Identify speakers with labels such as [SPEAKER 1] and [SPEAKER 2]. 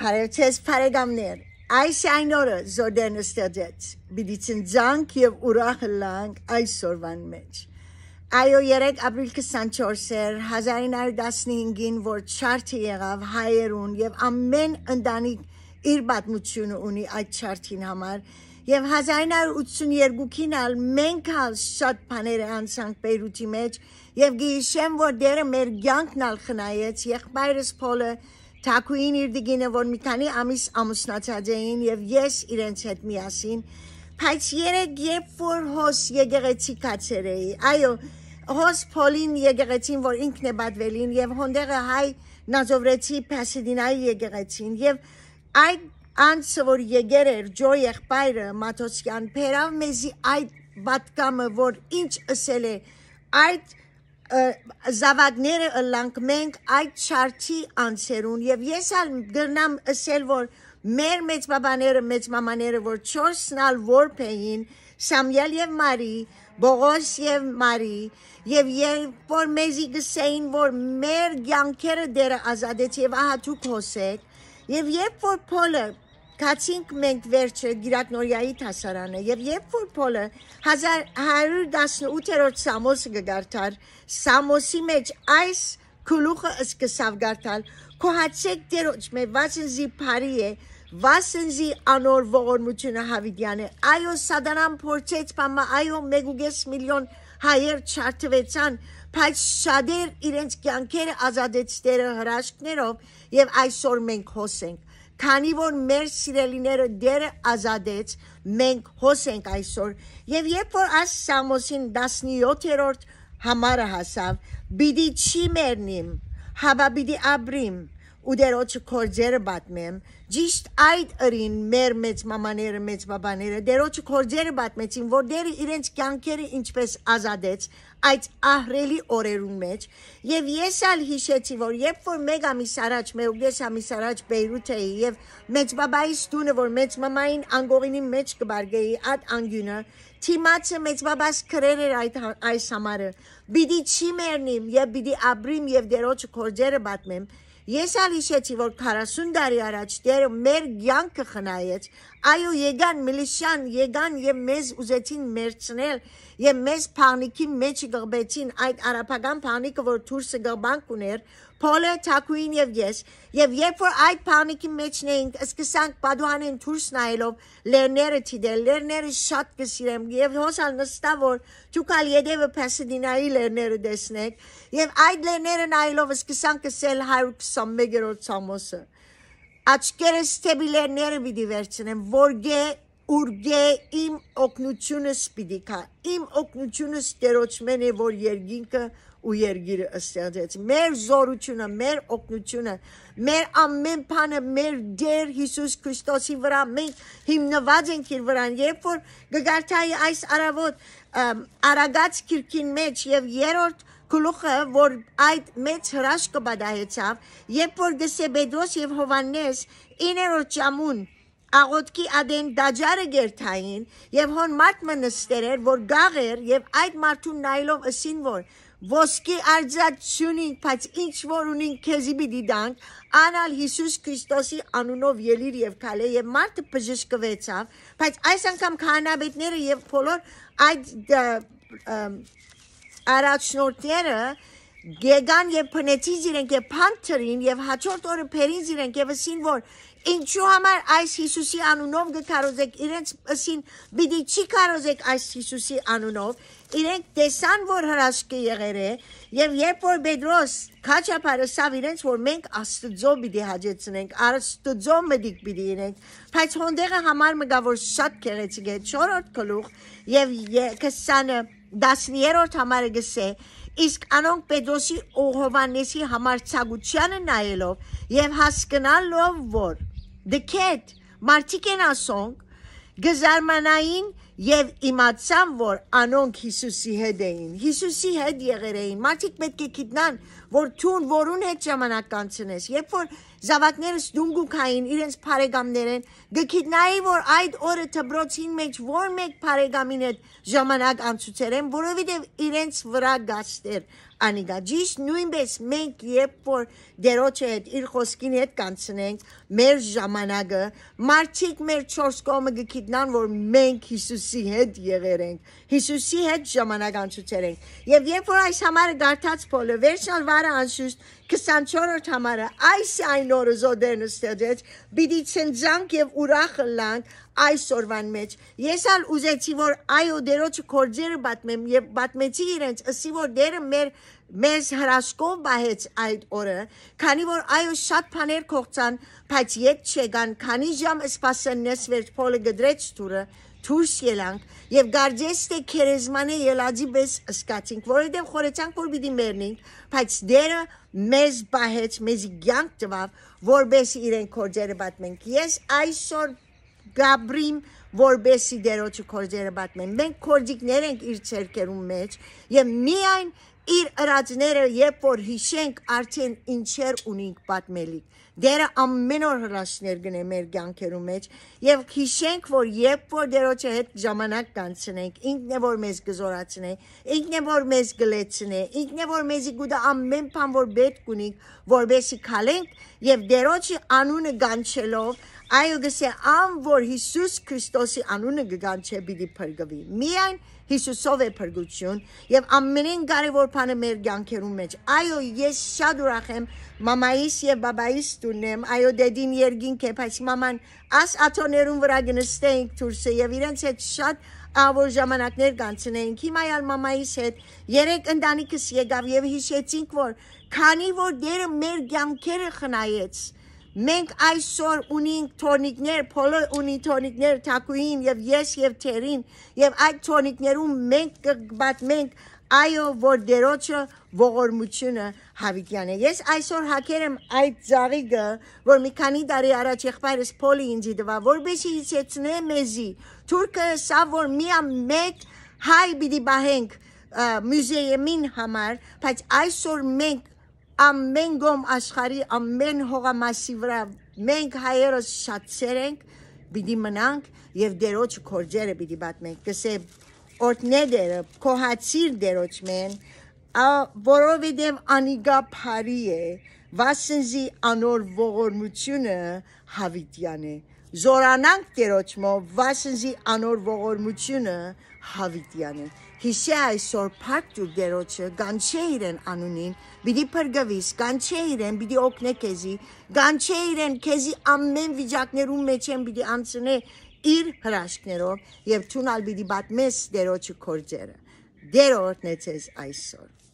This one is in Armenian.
[SPEAKER 1] Փարեցես Փարեգամներ։ Այս այն օրը Զոդենը ստեղծեց։ Բիդիցին ցանկ եւ ուրախ լանք այսօրվան մեջ։ Այո 3 ապրիլ 24-եր 1915-ին որ չարթի եղավ հայերուն եւ ամեն ընտանիք իր պատմությունը ունի այդ չարթին համար եւ 1982-ին ալ մենք ալ շատ բաներ անցանք Բեյրութի մեջ եւ գիշեմ որ դերը մեր ցանկն ալ խնայեց եղբայրս Փոլը Թակուին իր դիգինը, որ մի քանի ամիս ամուսնացած էին եւ ես իրենց հետ միասին, բայց երեք երբ որ հոս եկեղեցի կացեր էի, այո, հոս Փոլին եկեղեցին, որ ինքն է բադվելին եւ հոնդերը հայ նազովրեցի Պասիդինայի եկեղեցին եւ այդ անցը որ եկեր էր ջոյ եղբայրը Մաթոսյան Փերավ մեզի այդ բատկամը որ ինչ ասել է այդ զավակները ըլանք մենք այդ շարքի անցերուն եւ ես ալ գրնամ ասել որ մեր մեծ բաբաները մեծ մամաները որ 4-նալ որբ էին Սամյել եւ Մարի Բողոս եւ Մարի եւ երբ որ մեզի գսեին որ մեր ցանկերը դերը ազատեց եւ ահա դուք հոսեք եւ երբ որ Փոլը Կացինք մենք վերջը Գիրատնորյայի հասարանը եւ երբ որ Փոլը 1118-րդ Սամոսը գդարթար Սամոսի մեջ այս քուլուխը սկսավ գարտալ կոհացեք դերոջ մե վասնզի բարի է վասնզի անոր ողորմությունը հավիդյանը այո սադանան փորձեց պամա այո 1.5 միլիոն հայեր չարթվեցան բայց շադեր իրենց կյանքերը ազատեց դերը հրաշքներով եւ այսօր մենք հոսենք Քանի որ մեր սիրելիները դերը ազատեց, մենք հոս ենք այսօր։ Եվ երբ որ այս Սամոսին 17-րդ համարը հասավ, բիդի չի մեռնիմ, հաբա բիդի ապրիմ ու դերոջ կորձերը բատմեմ ճիշտ այդ ըրին մեր մեծ մամաները մեծ բաբաները դերոջ կորձերը բատմեցին որ դերը իրենց կյանքերը ինչպես ազատեց այդ ահրելի օրերուն մեջ եւ ես ալ հիշեցի որ երբ որ մեկ ամիս առաջ մեուգես ամիս առաջ Բեյրութ էի եւ մեծ բաբայիս տունը որ մեծ մամային անգողինի մեջ կբարգեի այդ անգյունը թիմացը մեծ բաբաս քրեր էր այդ հա-, այս համարը բիդի չի մեռնիմ եւ բիդի աբրիմ եւ դերոջ կորձերը բատմեմ Ես ալ հիշեցի, որ 40 տարի առաջ Տերը մեր ցանկը խնայեց։ Այո, եկան միլիշան, եկան եւ մեզ ուզեցին մերցնել եւ մեզ փանիկի մեջ գղբեցին այդ արաբական փանիկը, որ դուրս գղբանք ուներ, Փոլը, Թակուին եւ ես։ Եվ երբ որ այդ պանիկի մեջն էինք, սկսանք Պադուհանին դուրս նայելով լերները դիտել, լերները շատ կսիրեմ եւ հոսալ նստա որ ցուկալ եդեվը Պասադինայի լերները դեսնեք եւ այդ լերները նայելով սկսանք ասել 121-րդ ցամոսը։ Աչկերս թեպի լերները պիտի վերցնեմ, որ գե ուրգե իմ օկնությունս պիտի կա։ Իմ օկնությունս դերոճմեն է որ երգինքը ու երգիրը ստեղծեց։ Մեր զորությունը, մեր օգնությունը, մեր ամեն բանը մեր դեր Հիսուս Քրիստոսի վրա մենք հիմնված ենք իր վրան, երբ որ գգարտայի այս արավոտ արագած քրկին մեջ եւ երրորդ գլուխը որ այդ մեծ հրաշքը բադահեցավ, երբ որ գսե Պետրոս եւ Հովանես 9-րդ ժամուն աղոտքի ադեն դաջարը գերթային եւ հոն մարդ մնստեր էր որ գաղ էր եւ այդ մարդուն նայելով ասին որ ոսկի արձացյունին, բայց ինչ որ ունին քեզի պիտի դանք, անալ Հիսուս Քրիստոսի անունով ելիր եւ քալե եւ մարդը բժշկվեցավ, բայց այս անգամ քահանաբետները եւ բոլոր այդ առաջնորդները գեգան եւ փնեցին իրենք եւ փանթրին եւ հաջորդ օրը փերին իրենք եւ ասին որ ինչու համար այս Հիսուսի անունով գկարոզեք իրենց ասին՝ «Բիդի չի կարոզեք այս Հիսուսի անունով» իրենք տեսան, որ հրաշքի եղեր է, եւ երբ որ Պետրոս քաչապարը սավ իրենց, որ մենք Աստծո պիտի հաջեցնենք, Աստծո մդիկ պիտի իրենք, բայց հոնդեղը համար մգա որ շատ քեղեցիկ է 4-րդ գլուխ եւ 20-ը 10-րդ համարը գսե իսկ անոնք Պետրոսի ու Հովանեսի համարցակցությանը նայելով եւ հասկանալով որ դքեթ մարդիկ են ասոնք գզարմանային եւ իմացան, որ անոնք Հիսուսի հետ էին։ Հիսուսի հետ եղեր էին։ Մարդիկ պետք է գիտնան, որ ցուն որուն հետ ժամանակ կանցնես։ Երբ որ զավակներս դունգուքային իրենց բարեկամներեն, գգիտնայի, որ այդ օրը դբրոցին մեջ որ մեկ բարեկամին հետ ժամանակ անցուցերեն, որովհետեւ իրենց վրա գաստեր Անիգա ճիշտ նույնպես մենք երբ որ դերոջը հետ իր խոսքին հետ կանցնենք մեր ժամանակը մարդիկ մեր չորս կողմը գիտնան որ մենք Հիսուսի հետ եղեր ենք Հիսուսի հետ ժամանակ անցուցեր ենք եւ երբ որ այս համարը դարձած փոլը վերջնալ վարը անշուշտ 24-րդ համարը այս այն օրը զոդերն ստեղծեց՝ պիտի ցնցանք եւ ուրախ լանք այս օրվան մեջ։ Ես ալ ուզեցի որ այո դերոջ կորձերը բատմեմ եւ բատմեցի իրենց, ասի որ դերը մեր մեզ հրաշքով բահեց այդ օրը, քանի որ այո շատ բաներ կողցան, բայց եկ չեգան, քանի ժամ սպասեն ես վերջ փոլը գդրեց ծուրը դուրս ելանք եւ գարձեստե քերեզմանը ելածի պես սկացինք, որովհետեւ խորեցանք որ պիտի մեռնենք, բայց դերը մեզ բահեց, մեզ ցանկ տվավ, որբես իրեն կորձերը բատմենք։ Ես այսօր Գաբրիմ որբեսի դերոջ կորձերը բատմեն։ Մենք կորձիկներ ենք իր ցերկերում մեջ եւ միայն իր ըրաձները երբ որ հիշենք արդեն ինչեր ունենք պատմելիք դերը ամեն օր հրաշներ գնե մեր ցանկերու մեջ եւ հիշենք որ երբ որ դերոջը հետ ժամանակ կանցնենք ինքն է որ մեզ գզորացնե ինքն է որ մեզ գլեցնե ինքն է որ մեզի գուտա ամեն բան որ պետք ունենք որբեսի քալենք եւ դերոջի անունը գանչելով այո գսե ամ որ Հիսուս Քրիստոսի անունը գանչե բիդի փրկվի միայն Հիսուսով է փրկություն եւ ամենին կարևոր բանը մեր ցանկերում մեջ։ Այո, ես շատ ուրախ եմ մամայիս եւ բաբայիս տունեմ, այո դեդին երգինք է, բայց մաման աս աթոներուն վրա գնստեինք դուրսը եւ իրենց հետ շատ ավոր ժամանակներ կանցնեինք։ Հիմա այլ մամայիս հետ երեք ընտանիքս եկավ եւ հիշեցինք, որ քանի որ Դերը մեր ցանկերը խնայեց, Մենք այսօր ունենք թոնիկներ, փոլը ունի թոնիկներ Թակուին եւ ես եւ Թերին եւ այդ թոնիկներում մենք կբացենք այո որ դերոջը ողորմությունը հավիտյան է ես այսօր հակեր եմ այդ ծաղիկը որ մի քանի տարի առաջ եղբայրս փոլի ինձ դվա որբեսի իցեցնե մեզի թուրքը սա որ միա մեկ հայ բիդի բահենք մյուզեյի մին համար բայց այսօր մենք ամեն գոմ աշխարի ամեն հողամասի վրա մենք հայերս շատ ծեր ենք պիտի մնանք եւ դերոջ կորջերը պիտի բատմենք կսե օրտնեդերը կոհացիր դերոջ մեն որովհետև անիգա բարի է վասնզի անոր ողորմությունը հավիտյան է զորանանք դերոջ մո վասնզի անոր ողորմությունը հավիտյան է հիշե այսօր փակ ջուր գերոչը գանչե իրեն անունին բիդի փրկվիս գանչե իրեն բիդի օգնե քեզի գանչե իրեն քեզի ամեն վիճակներում մեջ են բիդի անցնե իր հրաշքներով եւ ցունալ բիդի բատմես դերոջը կորձերը դերորդնեցես այսօր